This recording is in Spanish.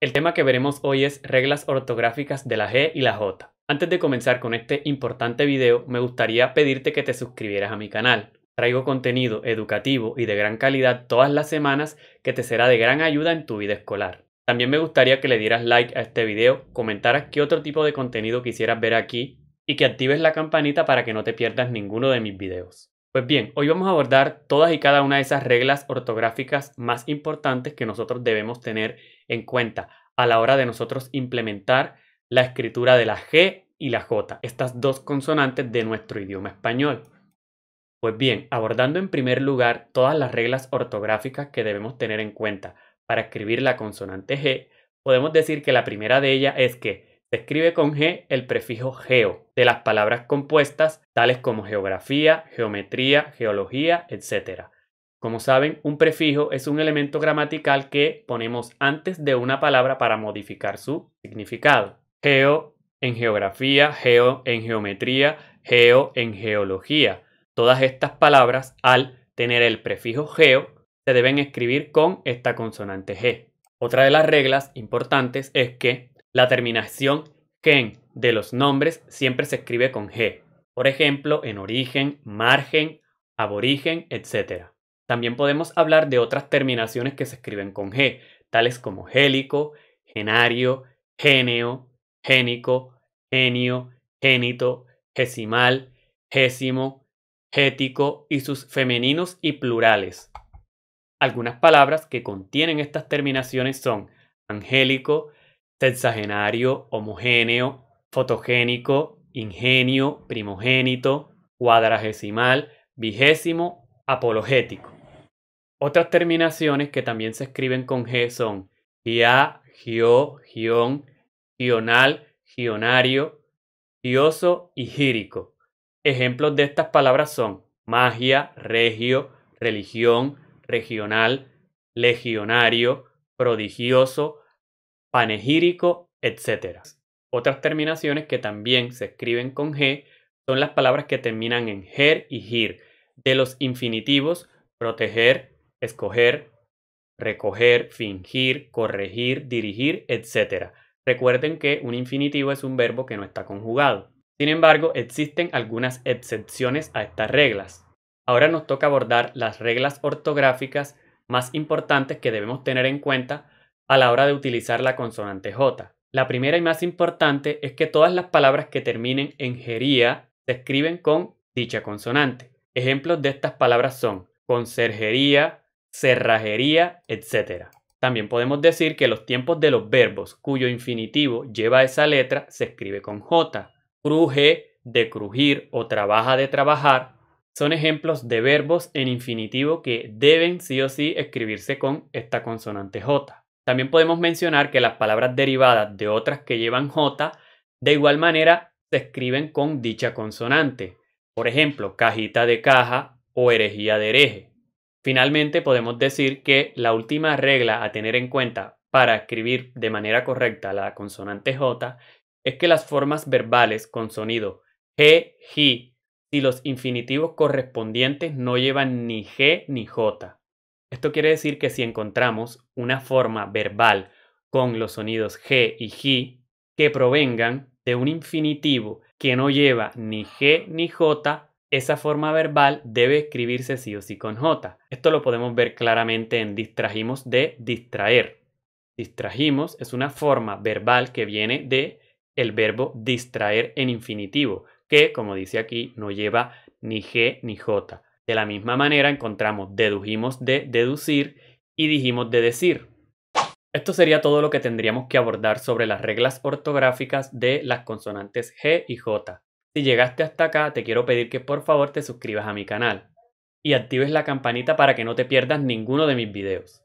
El tema que veremos hoy es reglas ortográficas de la G y la J. Antes de comenzar con este importante video, me gustaría pedirte que te suscribieras a mi canal. Traigo contenido educativo y de gran calidad todas las semanas que te será de gran ayuda en tu vida escolar. También me gustaría que le dieras like a este video, comentaras qué otro tipo de contenido quisieras ver aquí y que actives la campanita para que no te pierdas ninguno de mis videos. Pues bien, hoy vamos a abordar todas y cada una de esas reglas ortográficas más importantes que nosotros debemos tener en cuenta a la hora de nosotros implementar la escritura de la G y la J, estas dos consonantes de nuestro idioma español. Pues bien, abordando en primer lugar todas las reglas ortográficas que debemos tener en cuenta para escribir la consonante G, podemos decir que la primera de ellas es que se escribe con G el prefijo geo de las palabras compuestas tales como geografía, geometría, geología, etc. Como saben, un prefijo es un elemento gramatical que ponemos antes de una palabra para modificar su significado. Geo en geografía, geo en geometría, geo en geología. Todas estas palabras, al tener el prefijo geo, se deben escribir con esta consonante G. Otra de las reglas importantes es que la terminación gen de los nombres siempre se escribe con G. Por ejemplo, en origen, margen, aborigen, etcétera. También podemos hablar de otras terminaciones que se escriben con G, tales como gélico, genario, genio, génico, genio, génito, gesimal, gésimo, gético y sus femeninos y plurales. Algunas palabras que contienen estas terminaciones son angélico, sexagenario, homogéneo, fotogénico, ingenio, primogénito, cuadragesimal, vigésimo apologético. Otras terminaciones que también se escriben con G son Gia, Gio, Gion, Gional, Gionario, Gioso y Gírico. Ejemplos de estas palabras son magia, regio, religión, regional, legionario, prodigioso, panegírico, etc. Otras terminaciones que también se escriben con G son las palabras que terminan en ger y gir de los infinitivos proteger, escoger, recoger, fingir, corregir, dirigir, etc. Recuerden que un infinitivo es un verbo que no está conjugado. Sin embargo, existen algunas excepciones a estas reglas. Ahora nos toca abordar las reglas ortográficas más importantes que debemos tener en cuenta a la hora de utilizar la consonante J. La primera y más importante es que todas las palabras que terminen en jería se escriben con dicha consonante. Ejemplos de estas palabras son conserjería, cerrajería, etc. También podemos decir que los tiempos de los verbos cuyo infinitivo lleva esa letra se escribe con J. Cruje, de crujir o trabaja de trabajar son ejemplos de verbos en infinitivo que deben sí o sí escribirse con esta consonante J. También podemos mencionar que las palabras derivadas de otras que llevan J de igual manera se escriben con dicha consonante por ejemplo, cajita de caja o herejía de hereje. Finalmente, podemos decir que la última regla a tener en cuenta para escribir de manera correcta la consonante J es que las formas verbales con sonido G, G, y los infinitivos correspondientes no llevan ni G ni J. Esto quiere decir que si encontramos una forma verbal con los sonidos G y G que provengan de un infinitivo que no lleva ni G ni J, esa forma verbal debe escribirse sí o sí con J. Esto lo podemos ver claramente en distrajimos de distraer. Distrajimos es una forma verbal que viene de el verbo distraer en infinitivo, que como dice aquí no lleva ni G ni J. De la misma manera encontramos dedujimos de deducir y dijimos de decir. Esto sería todo lo que tendríamos que abordar sobre las reglas ortográficas de las consonantes G y J. Si llegaste hasta acá, te quiero pedir que por favor te suscribas a mi canal y actives la campanita para que no te pierdas ninguno de mis videos.